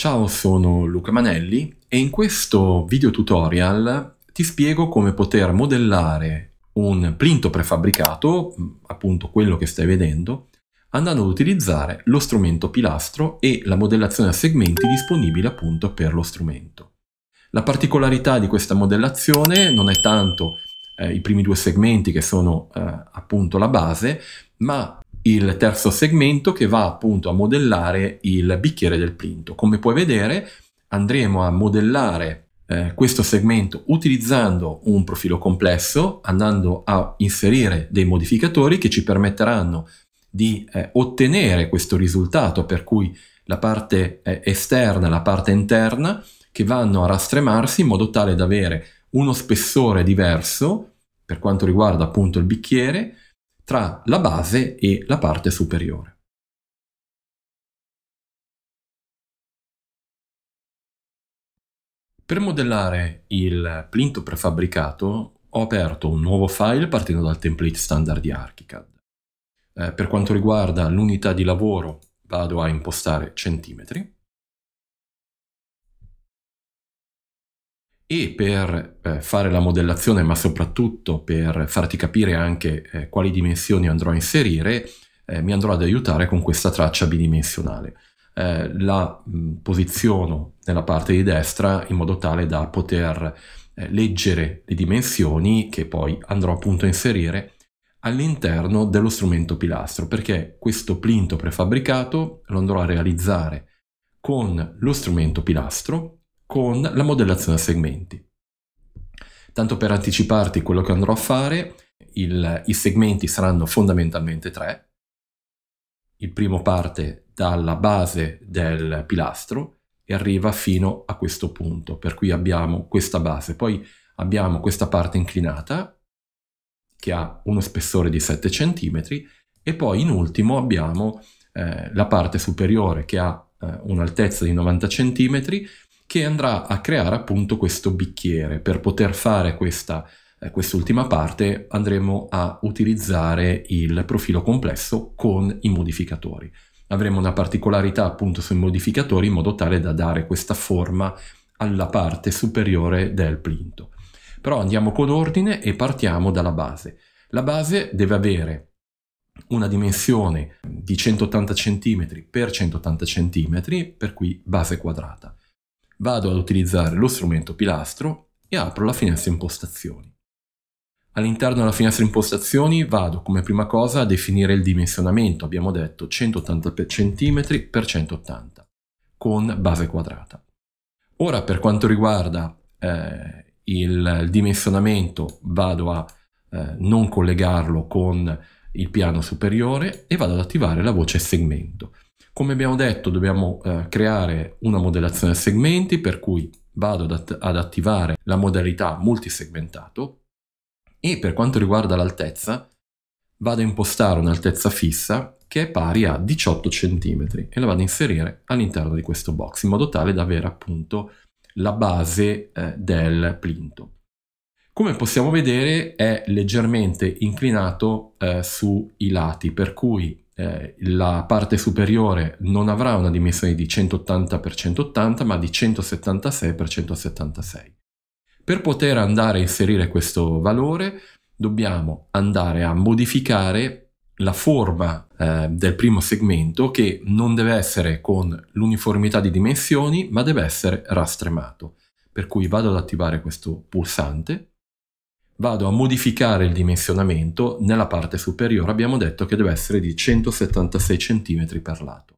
Ciao, sono Luca Manelli e in questo video tutorial ti spiego come poter modellare un plinto prefabbricato, mm, appunto quello che stai vedendo, andando ad utilizzare lo strumento pilastro e la modellazione a segmenti disponibile appunto per lo strumento. La particolarità di questa modellazione non è tanto eh, i primi due segmenti che sono eh, appunto la base, ma il terzo segmento che va appunto a modellare il bicchiere del plinto. Come puoi vedere andremo a modellare eh, questo segmento utilizzando un profilo complesso, andando a inserire dei modificatori che ci permetteranno di eh, ottenere questo risultato, per cui la parte eh, esterna e la parte interna che vanno a rastremarsi in modo tale da avere uno spessore diverso per quanto riguarda appunto il bicchiere, tra la base e la parte superiore. Per modellare il plinto prefabbricato ho aperto un nuovo file partendo dal template standard di ArchiCAD. Eh, per quanto riguarda l'unità di lavoro vado a impostare centimetri e per eh, fare la modellazione, ma soprattutto per farti capire anche eh, quali dimensioni andrò a inserire, eh, mi andrò ad aiutare con questa traccia bidimensionale. Eh, la mh, mm, posiziono nella parte di destra in modo tale da poter eh, leggere le dimensioni che poi andrò appunto a inserire all'interno dello strumento pilastro perché questo plinto prefabbricato lo andrò a realizzare con lo strumento pilastro con la modellazione a segmenti. Tanto per anticiparti quello che andrò a fare, il, i segmenti saranno fondamentalmente tre. Il primo parte dalla base del pilastro e arriva fino a questo punto, per cui abbiamo questa base. Poi abbiamo questa parte inclinata che ha uno spessore di 7 cm e poi in ultimo abbiamo eh, la parte superiore che ha eh, un'altezza di 90 cm che andrà a creare appunto questo bicchiere. Per poter fare questa, eh, quest'ultima parte andremo a utilizzare il profilo complesso con i modificatori. Avremo una particolarità appunto sui modificatori in modo tale da dare questa forma alla parte superiore del plinto. Però andiamo con ordine e partiamo dalla base. La base deve avere una dimensione di 180 cm x 180 cm, per cui base quadrata vado ad utilizzare lo strumento pilastro e apro la finestra impostazioni. All'interno della finestra impostazioni vado come prima cosa a definire il dimensionamento, abbiamo detto 180 cm x 180 con base quadrata. Ora per quanto riguarda eh, il dimensionamento vado a eh, non collegarlo con il piano superiore e vado ad attivare la voce segmento. Come abbiamo detto dobbiamo eh, creare una modellazione a segmenti per cui vado ad, att ad attivare la modalità multisegmentato e per quanto riguarda l'altezza vado a impostare un'altezza fissa che è pari a 18 cm e la vado a inserire all'interno di questo box in modo tale da avere appunto la base eh, del plinto. Come possiamo vedere è leggermente inclinato eh, sui lati per cui eh, la parte superiore non avrà una dimensione di 180 x 180 ma di 176 x 176. Per poter andare a inserire questo valore dobbiamo andare a modificare la forma eh, del primo segmento che non deve essere con l'uniformità di dimensioni ma deve essere rastremato. Per cui vado ad attivare questo pulsante vado a modificare il dimensionamento, nella parte superiore abbiamo detto che deve essere di 176 cm per lato.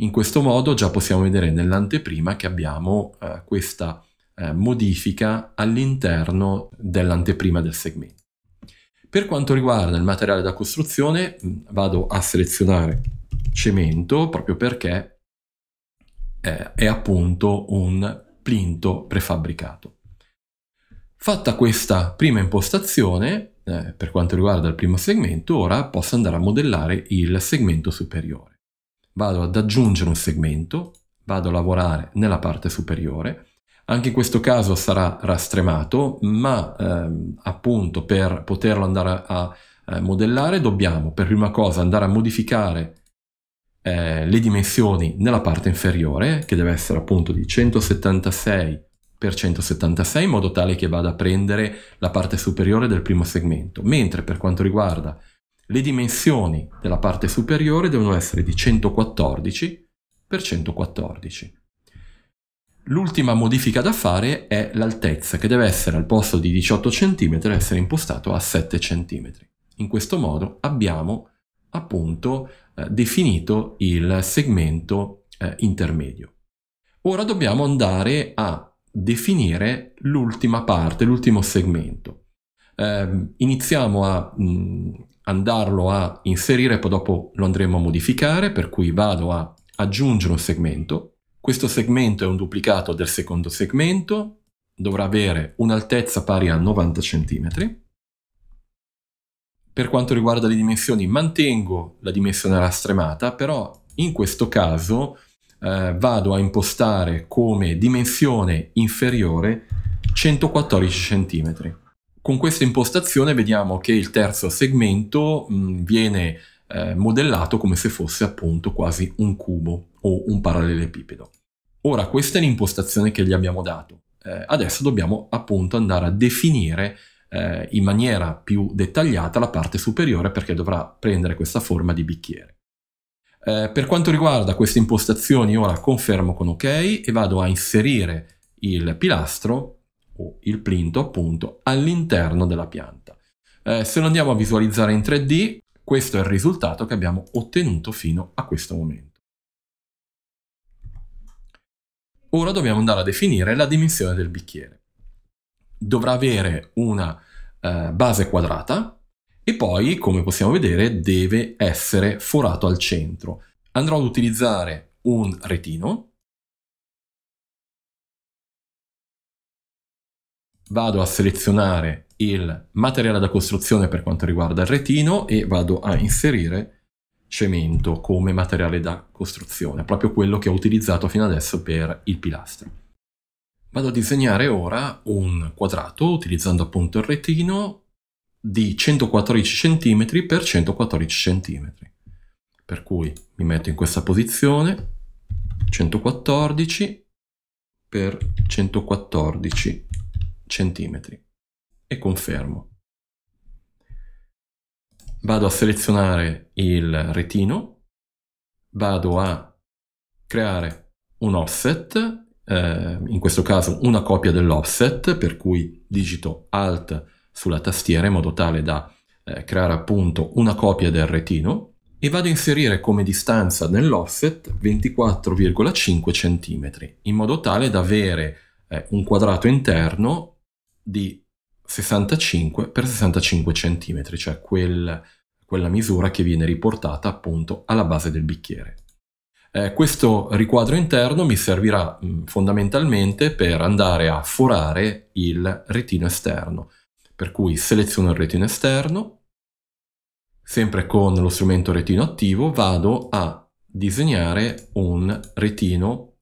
In questo modo già possiamo vedere nell'anteprima che abbiamo eh, questa eh, modifica all'interno dell'anteprima del segmento. Per quanto riguarda il materiale da costruzione mm, vado a selezionare cemento proprio perché eh, è appunto un plinto prefabbricato. Fatta questa prima impostazione, eh, per quanto riguarda il primo segmento, ora posso andare a modellare il segmento superiore. Vado ad aggiungere un segmento, vado a lavorare nella parte superiore, anche in questo caso sarà rastremato, ma ehm, appunto per poterlo andare a, a, modellare dobbiamo per prima cosa andare a modificare eh, le dimensioni nella parte inferiore, che deve essere appunto di 176 per 176 in modo tale che vada a prendere la parte superiore del primo segmento, mentre per quanto riguarda le dimensioni della parte superiore devono essere di 114 per 114. L'ultima modifica da fare è l'altezza, che deve essere al posto di 18 cm, essere impostato a 7 cm. In questo modo abbiamo appunto eh, definito il segmento eh, intermedio. Ora dobbiamo andare a definire l'ultima parte, l'ultimo segmento. Eh, iniziamo a mh, mm, andarlo a inserire, poi dopo lo andremo a modificare, per cui vado a aggiungere un segmento. Questo segmento è un duplicato del secondo segmento, dovrà avere un'altezza pari a 90 cm. Per quanto riguarda le dimensioni, mantengo la dimensione rastremata, però in questo caso eh, vado a impostare come dimensione inferiore 114 cm. Con questa impostazione vediamo che il terzo segmento mh, mm, viene eh, modellato come se fosse appunto quasi un cubo o un parallelepipedo. Ora questa è l'impostazione che gli abbiamo dato. Eh, adesso dobbiamo appunto andare a definire eh, in maniera più dettagliata la parte superiore perché dovrà prendere questa forma di bicchiere. Eh, per quanto riguarda queste impostazioni, ora confermo con OK e vado a inserire il pilastro o il plinto appunto all'interno della pianta. Eh, se lo andiamo a visualizzare in 3D, questo è il risultato che abbiamo ottenuto fino a questo momento. Ora dobbiamo andare a definire la dimensione del bicchiere. Dovrà avere una eh, base quadrata, e poi, come possiamo vedere, deve essere forato al centro. Andrò ad utilizzare un retino. Vado a selezionare il materiale da costruzione per quanto riguarda il retino e vado a inserire cemento come materiale da costruzione, proprio quello che ho utilizzato fino adesso per il pilastro. Vado a disegnare ora un quadrato utilizzando appunto il retino di 114 cm x 114 cm. Per cui mi metto in questa posizione, 114 x 114 cm e confermo. Vado a selezionare il retino, vado a creare un offset, eh, in questo caso una copia dell'offset, per cui digito Alt sulla tastiera in modo tale da eh, creare appunto una copia del retino e vado a inserire come distanza nell'offset 24,5 cm in modo tale da avere eh, un quadrato interno di 65 x 65 cm, cioè quel, quella misura che viene riportata appunto alla base del bicchiere. Eh, questo riquadro interno mi servirà mh, mm, fondamentalmente per andare a forare il retino esterno, per cui seleziono il retino esterno, sempre con lo strumento retino attivo vado a disegnare un retino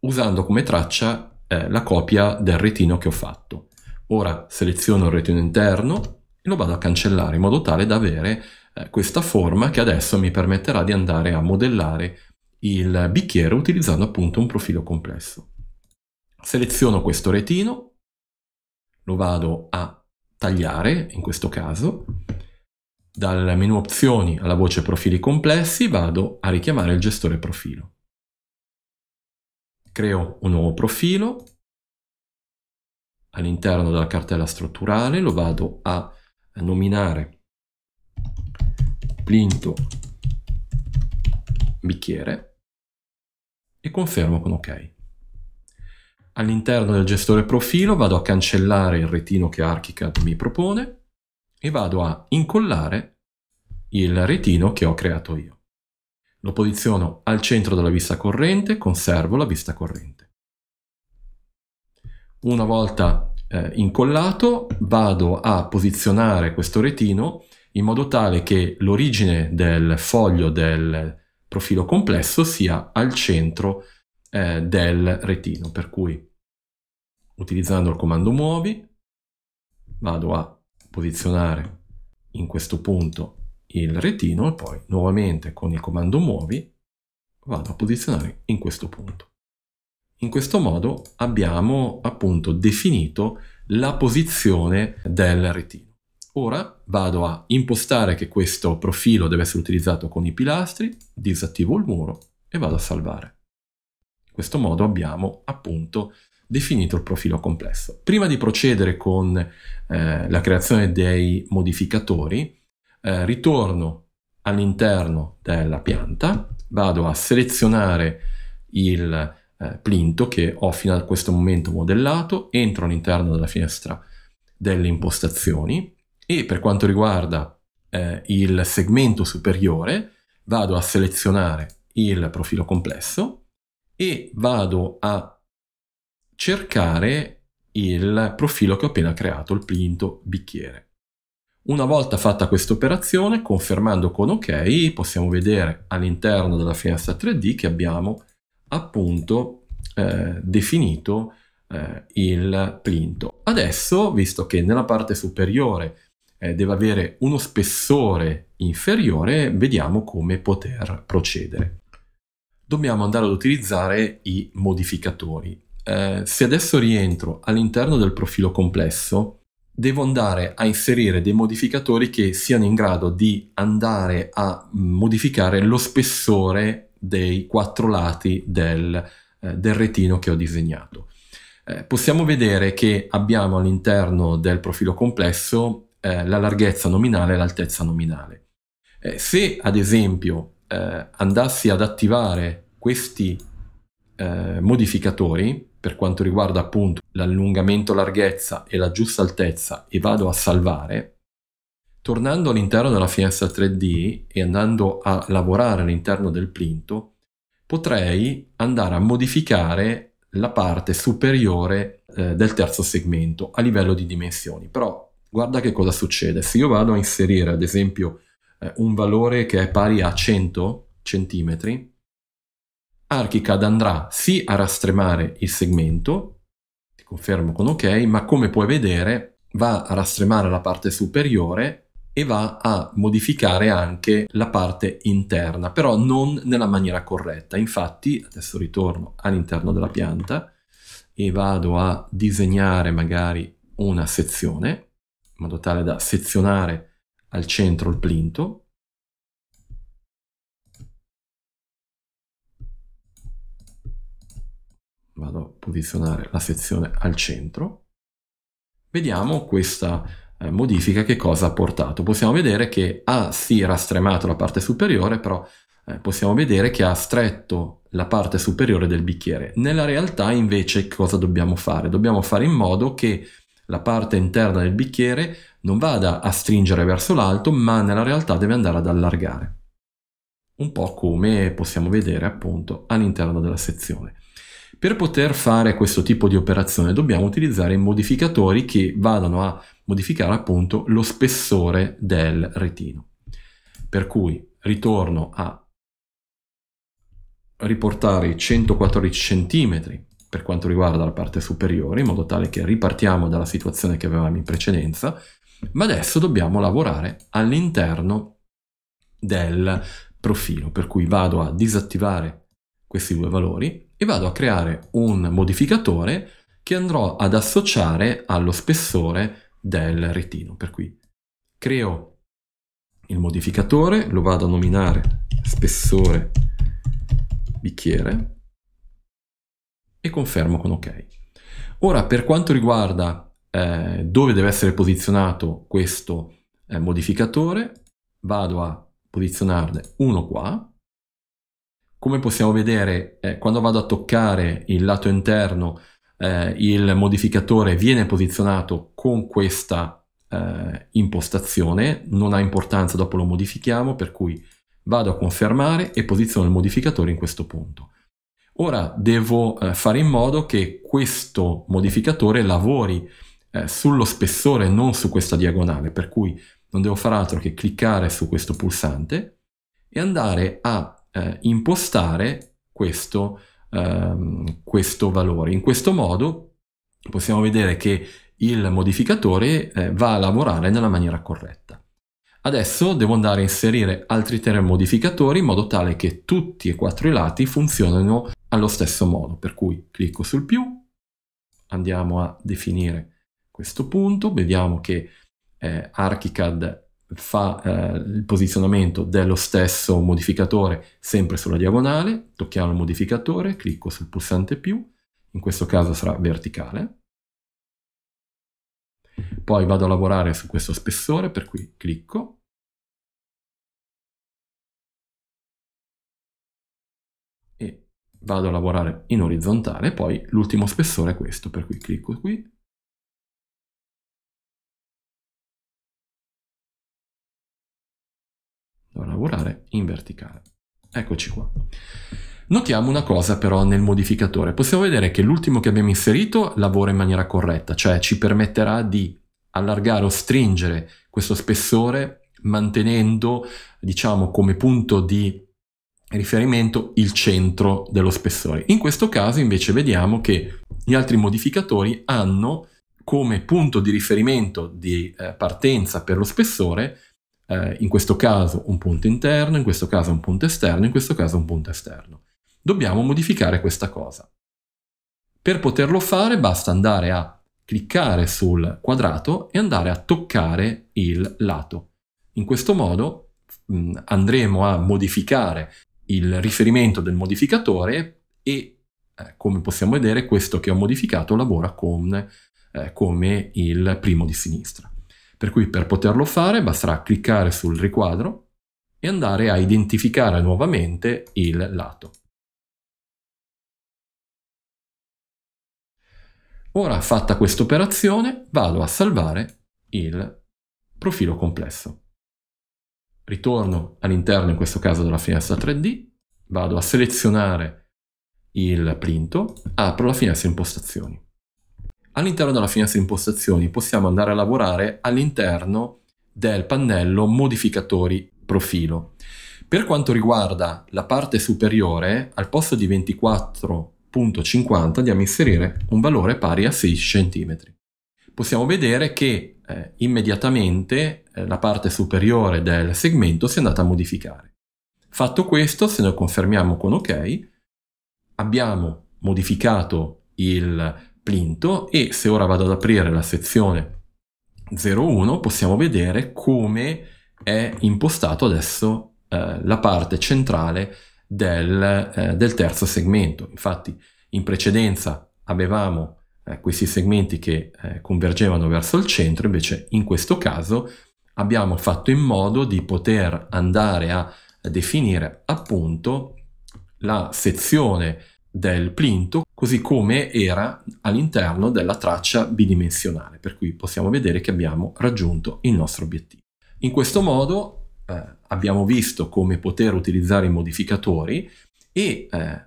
usando come traccia eh, la copia del retino che ho fatto. Ora seleziono il retino interno e lo vado a cancellare in modo tale da avere eh, questa forma che adesso mi permetterà di andare a modellare il bicchiere utilizzando appunto un profilo complesso. Seleziono questo retino, lo vado a tagliare, in questo caso, dal menu opzioni alla voce profili complessi vado a richiamare il gestore profilo. Creo un nuovo profilo, all'interno della cartella strutturale lo vado a nominare plinto bicchiere e confermo con ok. All'interno del gestore profilo vado a cancellare il retino che ArchiCAD mi propone e vado a incollare il retino che ho creato io. Lo posiziono al centro della vista corrente, conservo la vista corrente. Una volta eh, incollato vado a posizionare questo retino in modo tale che l'origine del foglio del profilo complesso sia al centro eh, del retino, per cui utilizzando il comando muovi vado a posizionare in questo punto il retino e poi nuovamente con il comando muovi vado a posizionare in questo punto. In questo modo abbiamo appunto definito la posizione del retino. Ora vado a impostare che questo profilo deve essere utilizzato con i pilastri, disattivo il muro e vado a salvare. In questo modo abbiamo appunto definito il profilo complesso. Prima di procedere con eh, la creazione dei modificatori, eh, ritorno all'interno della pianta, vado a selezionare il eh, plinto che ho fino a questo momento modellato, entro all'interno della finestra delle impostazioni e per quanto riguarda eh, il segmento superiore vado a selezionare il profilo complesso e vado a cercare il profilo che ho appena creato, il plinto bicchiere. Una volta fatta questa operazione, confermando con OK, possiamo vedere all'interno della finestra 3D che abbiamo appunto eh, definito eh, il plinto. Adesso, visto che nella parte superiore eh, deve avere uno spessore inferiore, vediamo come poter procedere. Dobbiamo andare ad utilizzare i modificatori. Eh, se adesso rientro all'interno del profilo complesso, devo andare a inserire dei modificatori che siano in grado di andare a mm, modificare lo spessore dei quattro lati del, eh, del retino che ho disegnato. Eh, possiamo vedere che abbiamo all'interno del profilo complesso eh, la larghezza nominale e l'altezza nominale. Eh, se ad esempio andassi ad attivare questi modificatori, per quanto riguarda appunto l'allungamento larghezza e la giusta altezza e vado a salvare, tornando all'interno della finestra 3D e andando a lavorare all'interno del plinto, potrei andare a modificare la parte superiore eh, del terzo segmento a livello di dimensioni. Però guarda che cosa succede. Se io vado a inserire ad esempio eh, un valore che è pari a 100 centimetri, ArchiCAD andrà sì a rastremare il segmento, ti confermo con OK, ma come puoi vedere va a rastremare la parte superiore e va a modificare anche la parte interna, però non nella maniera corretta. Infatti, adesso ritorno all'interno della pianta e vado a disegnare magari una sezione, in modo tale da sezionare al centro il plinto, vado a posizionare la sezione al centro, vediamo questa eh, modifica che cosa ha portato. Possiamo vedere che ha sì rastremato la parte superiore, però eh, possiamo vedere che ha stretto la parte superiore del bicchiere. Nella realtà invece cosa dobbiamo fare? Dobbiamo fare in modo che la parte interna del bicchiere non vada a stringere verso l'alto, ma nella realtà deve andare ad allargare. Un po' come possiamo vedere appunto all'interno della sezione. Per poter fare questo tipo di operazione dobbiamo utilizzare modificatori che vadano a modificare appunto lo spessore del retino. Per cui ritorno a riportare i 114 cm per quanto riguarda la parte superiore, in modo tale che ripartiamo dalla situazione che avevamo in precedenza, ma adesso dobbiamo lavorare all'interno del profilo, per cui vado a disattivare questi due valori, e vado a creare un modificatore che andrò ad associare allo spessore del retino. Per cui creo il modificatore, lo vado a nominare spessore bicchiere e confermo con ok. Ora per quanto riguarda eh, dove deve essere posizionato questo eh, modificatore, vado a posizionarne uno qua come possiamo vedere, eh, quando vado a toccare il lato interno, eh, il modificatore viene posizionato con questa eh, impostazione, non ha importanza, dopo lo modifichiamo, per cui vado a confermare e posiziono il modificatore in questo punto. Ora devo eh, fare in modo che questo modificatore lavori eh, sullo spessore, non su questa diagonale, per cui non devo fare altro che cliccare su questo pulsante e andare a eh, impostare questo, ehm, questo, valore. In questo modo possiamo vedere che il modificatore eh, va a lavorare nella maniera corretta. Adesso devo andare a inserire altri tre modificatori in modo tale che tutti e quattro i lati funzionino allo stesso modo. Per cui clicco sul più, andiamo a definire questo punto, vediamo che eh, ArchiCAD fa eh, il posizionamento dello stesso modificatore sempre sulla diagonale, tocchiamo il modificatore, clicco sul pulsante più, in questo caso sarà verticale, poi vado a lavorare su questo spessore, per cui clicco, e vado a lavorare in orizzontale, poi l'ultimo spessore è questo, per cui clicco qui, Devo lavorare in verticale. Eccoci qua. Notiamo una cosa però nel modificatore. Possiamo vedere che l'ultimo che abbiamo inserito lavora in maniera corretta, cioè ci permetterà di allargare o stringere questo spessore mantenendo, diciamo, come punto di riferimento il centro dello spessore. In questo caso invece vediamo che gli altri modificatori hanno come punto di riferimento di eh, partenza per lo spessore eh, in questo caso un punto interno, in questo caso un punto esterno, in questo caso un punto esterno. Dobbiamo modificare questa cosa. Per poterlo fare basta andare a cliccare sul quadrato e andare a toccare il lato. In questo modo mh, mm, andremo a modificare il riferimento del modificatore e eh, come possiamo vedere questo che ho modificato lavora con, eh, come il primo di sinistra. Per cui per poterlo fare basterà cliccare sul riquadro e andare a identificare nuovamente il lato. Ora fatta questa operazione vado a salvare il profilo complesso. Ritorno all'interno in questo caso della finestra 3D, vado a selezionare il plinto, apro la finestra impostazioni. All'interno della finestra impostazioni possiamo andare a lavorare all'interno del pannello modificatori profilo. Per quanto riguarda la parte superiore, al posto di 24.50 andiamo a inserire un valore pari a 6 cm. Possiamo vedere che eh, immediatamente eh, la parte superiore del segmento si è andata a modificare. Fatto questo, se noi confermiamo con OK, abbiamo modificato il Plinto e se ora vado ad aprire la sezione 01 possiamo vedere come è impostato adesso eh, la parte centrale del, eh, del, terzo segmento. Infatti in precedenza avevamo eh, questi segmenti che eh, convergevano verso il centro, invece in questo caso abbiamo fatto in modo di poter andare a definire appunto la sezione del plinto, così come era all'interno della traccia bidimensionale, per cui possiamo vedere che abbiamo raggiunto il nostro obiettivo. In questo modo eh, abbiamo visto come poter utilizzare i modificatori e eh,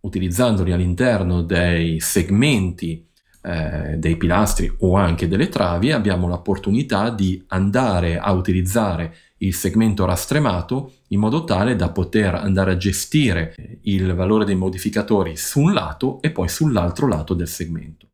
utilizzandoli all'interno dei segmenti eh, dei pilastri o anche delle travi abbiamo l'opportunità di andare a utilizzare il segmento rastremato in modo tale da poter andare a gestire il valore dei modificatori su un lato e poi sull'altro lato del segmento.